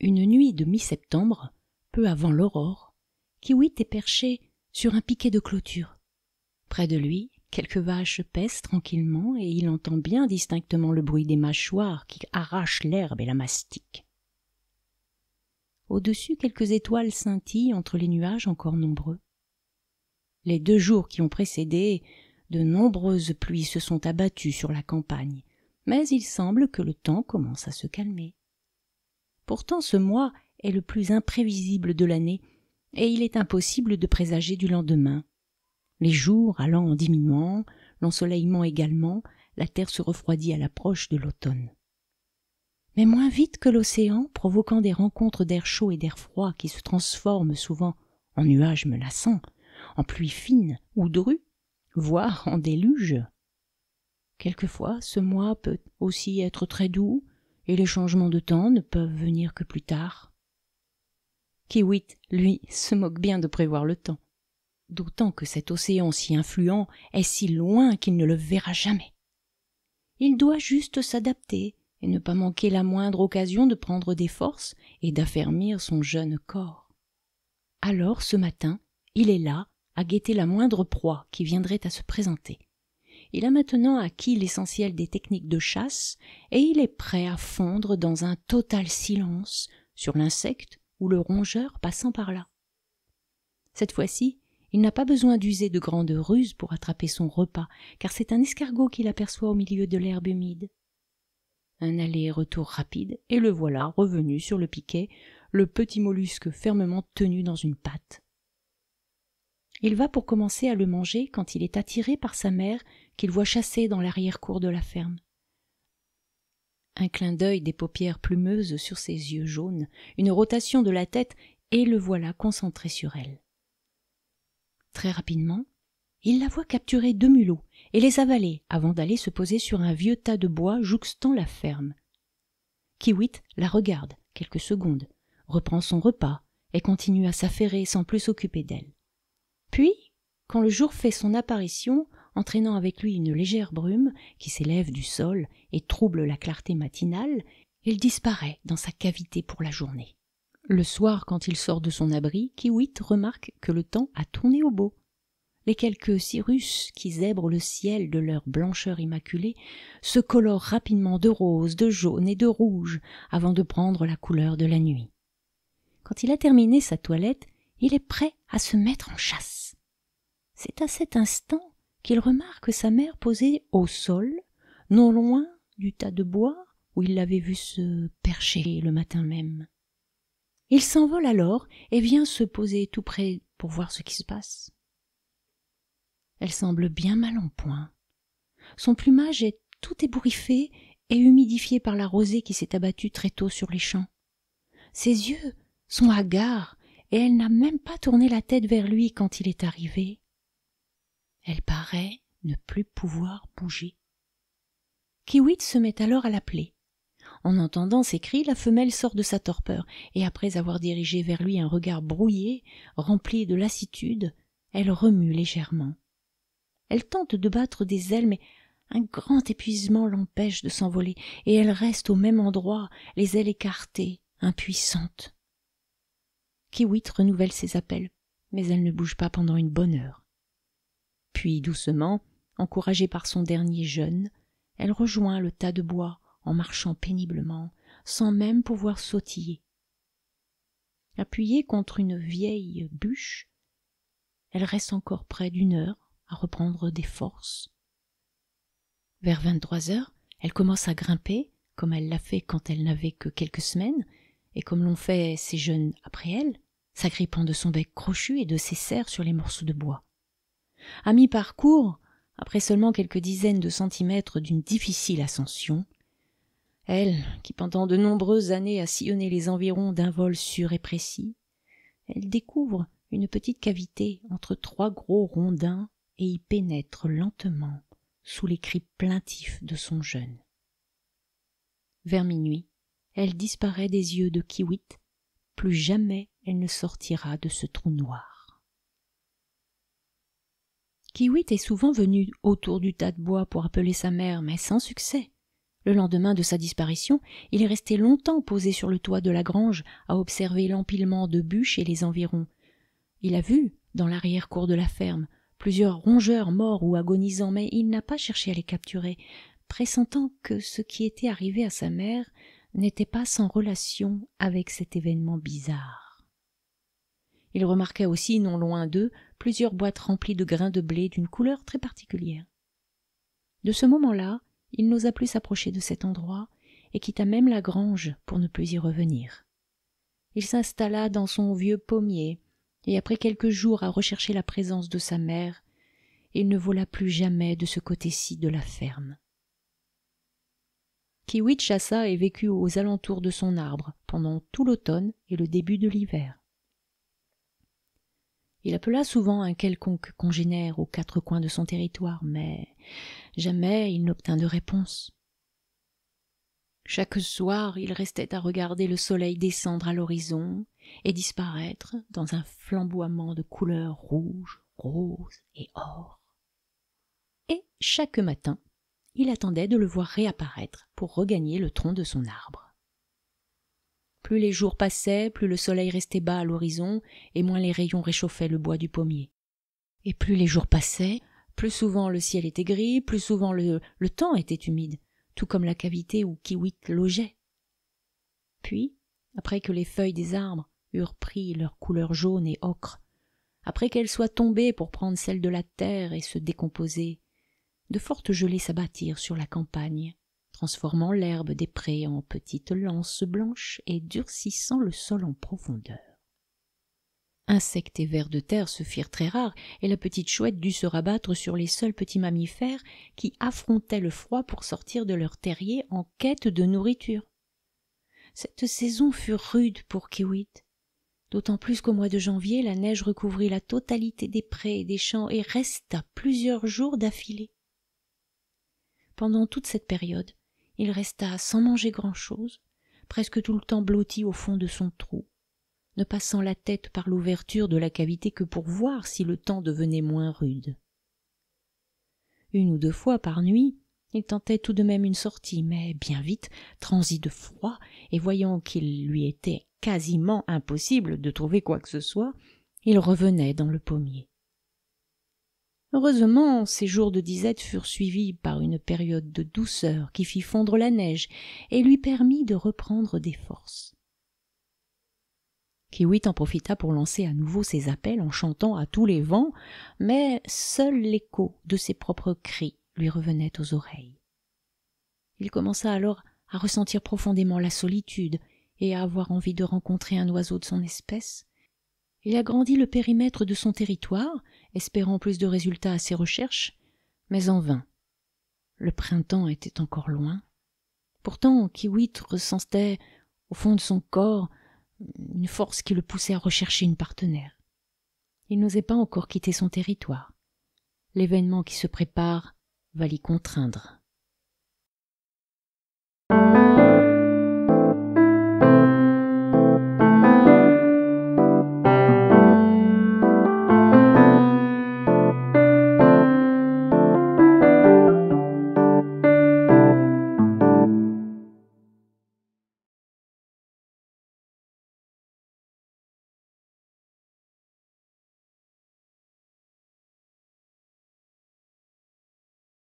une nuit de mi-septembre, peu avant l'aurore, Kiwit est perché sur un piquet de clôture. Près de lui, quelques vaches pèsent tranquillement et il entend bien distinctement le bruit des mâchoires qui arrachent l'herbe et la mastique. Au-dessus, quelques étoiles scintillent entre les nuages encore nombreux. Les deux jours qui ont précédé, de nombreuses pluies se sont abattues sur la campagne, mais il semble que le temps commence à se calmer pourtant ce mois est le plus imprévisible de l'année et il est impossible de présager du lendemain les jours allant en diminuant l'ensoleillement également la terre se refroidit à l'approche de l'automne mais moins vite que l'océan provoquant des rencontres d'air chaud et d'air froid qui se transforment souvent en nuages menaçants en pluies fines ou drues, voire en déluge quelquefois ce mois peut aussi être très doux et les changements de temps ne peuvent venir que plus tard. Kiwit, lui, se moque bien de prévoir le temps, d'autant que cet océan si influent est si loin qu'il ne le verra jamais. Il doit juste s'adapter et ne pas manquer la moindre occasion de prendre des forces et d'affermir son jeune corps. Alors, ce matin, il est là, à guetter la moindre proie qui viendrait à se présenter. Il a maintenant acquis l'essentiel des techniques de chasse et il est prêt à fondre dans un total silence sur l'insecte ou le rongeur passant par là. Cette fois-ci, il n'a pas besoin d'user de grandes ruses pour attraper son repas, car c'est un escargot qu'il aperçoit au milieu de l'herbe humide. Un aller-retour rapide, et le voilà revenu sur le piquet, le petit mollusque fermement tenu dans une patte. Il va pour commencer à le manger quand il est attiré par sa mère qu'il voit chasser dans l'arrière-cour de la ferme. Un clin d'œil des paupières plumeuses sur ses yeux jaunes, une rotation de la tête, et le voilà concentré sur elle. Très rapidement, il la voit capturer deux mulots et les avaler avant d'aller se poser sur un vieux tas de bois jouxtant la ferme. Kiwit la regarde quelques secondes, reprend son repas et continue à s'affairer sans plus s'occuper d'elle. Puis, quand le jour fait son apparition, entraînant avec lui une légère brume qui s'élève du sol et trouble la clarté matinale, il disparaît dans sa cavité pour la journée. Le soir, quand il sort de son abri, Kiwit remarque que le temps a tourné au beau. Les quelques cirrus qui zèbrent le ciel de leur blancheur immaculée se colorent rapidement de rose, de jaune et de rouge avant de prendre la couleur de la nuit. Quand il a terminé sa toilette, il est prêt à se mettre en chasse. C'est à cet instant qu'il remarque sa mère posée au sol, non loin du tas de bois où il l'avait vue se percher le matin même. Il s'envole alors et vient se poser tout près pour voir ce qui se passe. Elle semble bien mal en point. Son plumage est tout ébouriffé et humidifié par la rosée qui s'est abattue très tôt sur les champs. Ses yeux sont hagards et elle n'a même pas tourné la tête vers lui quand il est arrivé. Elle paraît ne plus pouvoir bouger. Kiwit se met alors à l'appeler. En entendant ses cris, la femelle sort de sa torpeur, et après avoir dirigé vers lui un regard brouillé, rempli de lassitude, elle remue légèrement. Elle tente de battre des ailes, mais un grand épuisement l'empêche de s'envoler, et elle reste au même endroit, les ailes écartées, impuissante. Kiwit renouvelle ses appels, mais elle ne bouge pas pendant une bonne heure puis doucement encouragée par son dernier jeûne elle rejoint le tas de bois en marchant péniblement sans même pouvoir sautiller appuyée contre une vieille bûche elle reste encore près d'une heure à reprendre des forces vers vingt-trois heures elle commence à grimper comme elle l'a fait quand elle n'avait que quelques semaines et comme l'ont fait ses jeunes après elle s'agrippant de son bec crochu et de ses serres sur les morceaux de bois à mi-parcours après seulement quelques dizaines de centimètres d'une difficile ascension elle qui pendant de nombreuses années a sillonné les environs d'un vol sûr et précis elle découvre une petite cavité entre trois gros rondins et y pénètre lentement sous les cris plaintifs de son jeune vers minuit elle disparaît des yeux de Kiwit. plus jamais elle ne sortira de ce trou noir Kiwit est souvent venu autour du tas de bois pour appeler sa mère, mais sans succès. Le lendemain de sa disparition, il est resté longtemps posé sur le toit de la grange à observer l'empilement de bûches et les environs. Il a vu, dans l'arrière-cour de la ferme, plusieurs rongeurs morts ou agonisants, mais il n'a pas cherché à les capturer, pressentant que ce qui était arrivé à sa mère n'était pas sans relation avec cet événement bizarre. Il remarqua aussi, non loin d'eux, plusieurs boîtes remplies de grains de blé d'une couleur très particulière. De ce moment-là, il n'osa plus s'approcher de cet endroit et quitta même la grange pour ne plus y revenir. Il s'installa dans son vieux pommier et après quelques jours à rechercher la présence de sa mère, il ne vola plus jamais de ce côté-ci de la ferme. Kiwi chassa et vécut aux alentours de son arbre pendant tout l'automne et le début de l'hiver. Il appela souvent un quelconque congénère aux quatre coins de son territoire, mais jamais il n'obtint de réponse. Chaque soir, il restait à regarder le soleil descendre à l'horizon et disparaître dans un flamboiement de couleurs rouge, rose et or. Et chaque matin, il attendait de le voir réapparaître pour regagner le tronc de son arbre plus les jours passaient, plus le soleil restait bas à l'horizon, et moins les rayons réchauffaient le bois du pommier. Et plus les jours passaient, plus souvent le ciel était gris, plus souvent le, temps était humide, tout comme la cavité où Kiwit logeait. Puis, après que les feuilles des arbres eurent pris leur couleur jaune et ocre, après qu'elles soient tombées pour prendre celle de la terre et se décomposer, de fortes gelées s'abattirent sur la campagne transformant l'herbe des prés en petites lances blanches et durcissant le sol en profondeur insectes et vers de terre se firent très rares et la petite chouette dut se rabattre sur les seuls petits mammifères qui affrontaient le froid pour sortir de leur terrier en quête de nourriture cette saison fut rude pour Kiwit, d'autant plus qu'au mois de janvier la neige recouvrit la totalité des prés et des champs et resta plusieurs jours d'affilée pendant toute cette période il resta sans manger grand-chose, presque tout le temps blotti au fond de son trou ne passant la tête par l'ouverture de la cavité que pour voir si le temps devenait moins rude une ou deux fois par nuit il tentait tout de même une sortie mais bien vite transi de froid et voyant qu'il lui était quasiment impossible de trouver quoi que ce soit il revenait dans le pommier heureusement ces jours de disette furent suivis par une période de douceur qui fit fondre la neige et lui permit de reprendre des forces Kiwit en profita pour lancer à nouveau ses appels en chantant à tous les vents mais seul l'écho de ses propres cris lui revenait aux oreilles il commença alors à ressentir profondément la solitude et à avoir envie de rencontrer un oiseau de son espèce il agrandit le périmètre de son territoire espérant plus de résultats à ses recherches, mais en vain. Le printemps était encore loin. Pourtant, Kiwit ressentait, au fond de son corps, une force qui le poussait à rechercher une partenaire. Il n'osait pas encore quitter son territoire. L'événement qui se prépare va l'y contraindre.